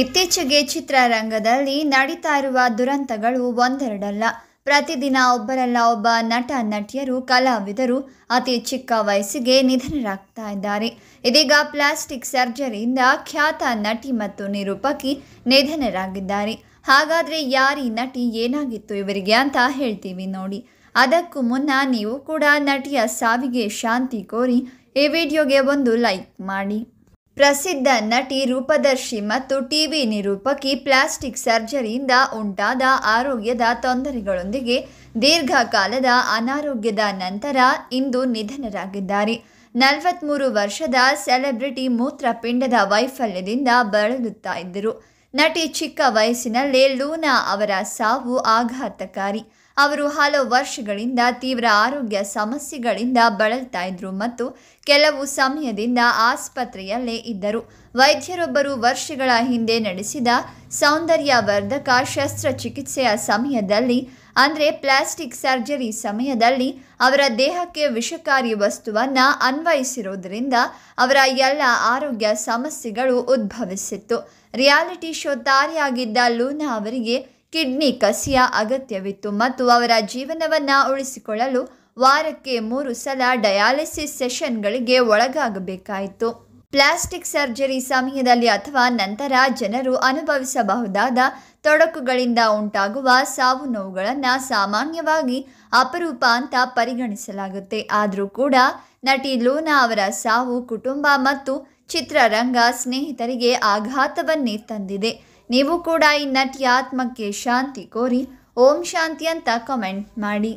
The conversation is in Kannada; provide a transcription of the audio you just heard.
ಇತ್ತೀಚೆಗೆ ಚಿತ್ರರಂಗದಲ್ಲಿ ನಡೀತಾ ಇರುವ ದುರಂತಗಳು ಒಂದೆರಡಲ್ಲ ಪ್ರತಿದಿನ ಒಬ್ಬರಲ್ಲ ಒಬ್ಬ ನಟ ನಟಿಯರು ಕಲಾವಿದರು ಅತಿ ಚಿಕ್ಕ ವಯಸ್ಸಿಗೆ ನಿಧನರಾಗ್ತಾ ಇದ್ದಾರೆ ಇದೀಗ ಪ್ಲಾಸ್ಟಿಕ್ ಸರ್ಜರಿಯಿಂದ ಖ್ಯಾತ ನಟಿ ಮತ್ತು ನಿರೂಪಕಿ ನಿಧನರಾಗಿದ್ದಾರೆ ಹಾಗಾದರೆ ಯಾರಿ ನಟಿ ಏನಾಗಿತ್ತು ಇವರಿಗೆ ಅಂತ ಹೇಳ್ತೀವಿ ನೋಡಿ ಅದಕ್ಕೂ ಮುನ್ನ ನೀವು ಕೂಡ ನಟಿಯ ಸಾವಿಗೆ ಶಾಂತಿ ಕೋರಿ ಈ ವಿಡಿಯೋಗೆ ಒಂದು ಲೈಕ್ ಮಾಡಿ ಪ್ರಸಿದ್ಧ ನಟಿ ರೂಪದರ್ಶಿ ಮತ್ತು ಟಿವಿ ನಿರೂಪಕಿ ಪ್ಲಾಸ್ಟಿಕ್ ಸರ್ಜರಿಯಿಂದ ಉಂಟಾದ ಆರೋಗ್ಯದ ತೊಂದರೆಗಳೊಂದಿಗೆ ದೀರ್ಘಕಾಲದ ಅನಾರೋಗ್ಯದ ನಂತರ ಇಂದು ನಿಧನರಾಗಿದ್ದಾರೆ ನಲವತ್ತ್ಮೂರು ವರ್ಷದ ಸೆಲೆಬ್ರಿಟಿ ಮೂತ್ರಪಿಂಡದ ವೈಫಲ್ಯದಿಂದ ಬಳಲುತ್ತಾ ಇದ್ದರು ನಟಿ ಚಿಕ್ಕ ವಯಸ್ಸಿನಲ್ಲೇ ಲೂನಾ ಅವರ ಸಾವು ಆಘಾತಕಾರಿ ಅವರು ಹಲವು ವರ್ಷಗಳಿಂದ ತೀವ್ರ ಆರೋಗ್ಯ ಸಮಸ್ಯೆಗಳಿಂದ ಬಳಲ್ತಾ ಇದ್ರು ಮತ್ತು ಕೆಲವು ಸಮಯದಿಂದ ಆಸ್ಪತ್ರೆಯಲ್ಲೇ ಇದ್ದರು ವೈದ್ಯರೊಬ್ಬರು ವರ್ಷಗಳ ಹಿಂದೆ ನಡೆಸಿದ ಸೌಂದರ್ಯವರ್ಧಕ ಶಸ್ತ್ರಚಿಕಿತ್ಸೆಯ ಸಮಯದಲ್ಲಿ ಅಂದರೆ ಪ್ಲಾಸ್ಟಿಕ್ ಸರ್ಜರಿ ಸಮಯದಲ್ಲಿ ಅವರ ದೇಹಕ್ಕೆ ವಿಷಕಾರಿ ವಸ್ತುವನ್ನು ಅನ್ವಯಿಸಿರುವುದರಿಂದ ಅವರ ಎಲ್ಲ ಆರೋಗ್ಯ ಸಮಸ್ಯೆಗಳು ಉದ್ಭವಿಸಿತ್ತು ರಿಯಾಲಿಟಿ ಶೋ ತಾರಿಯಾಗಿದ್ದ ಲೂನಾ ಅವರಿಗೆ ಕಿಡ್ನಿ ಕಸಿಯ ಅಗತ್ಯವಿತ್ತು ಮತ್ತು ಅವರ ಜೀವನವನ್ನು ಉಳಿಸಿಕೊಳ್ಳಲು ವಾರಕ್ಕೆ ಮೂರು ಸಲ ಡಯಾಲಿಸಿಸ್ ಸೆಷನ್ಗಳಿಗೆ ಒಳಗಾಗಬೇಕಾಯಿತು ಪ್ಲಾಸ್ಟಿಕ್ ಸರ್ಜರಿ ಸಮಯದಲ್ಲಿ ಅಥವಾ ನಂತರ ಜನರು ಅನುಭವಿಸಬಹುದಾದ ತೊಡಕುಗಳಿಂದ ಉಂಟಾಗುವ ಸಾವು ನೋವುಗಳನ್ನು ಸಾಮಾನ್ಯವಾಗಿ ಅಪರೂಪ ಅಂತ ಪರಿಗಣಿಸಲಾಗುತ್ತೆ ಆದರೂ ಕೂಡ ನಟಿ ಲೂನಾ ಅವರ ಸಾವು ಕುಟುಂಬ ಮತ್ತು ಚಿತ್ರರಂಗ ಸ್ನೇಹಿತರಿಗೆ ಆಘಾತವನ್ನೇ ತಂದಿದೆ ನೀವು ಕೂಡ ಈ ಆತ್ಮಕ್ಕೆ ಶಾಂತಿ ಕೋರಿ ಓಂ ಶಾಂತಿ ಅಂತ ಕಮೆಂಟ್ ಮಾಡಿ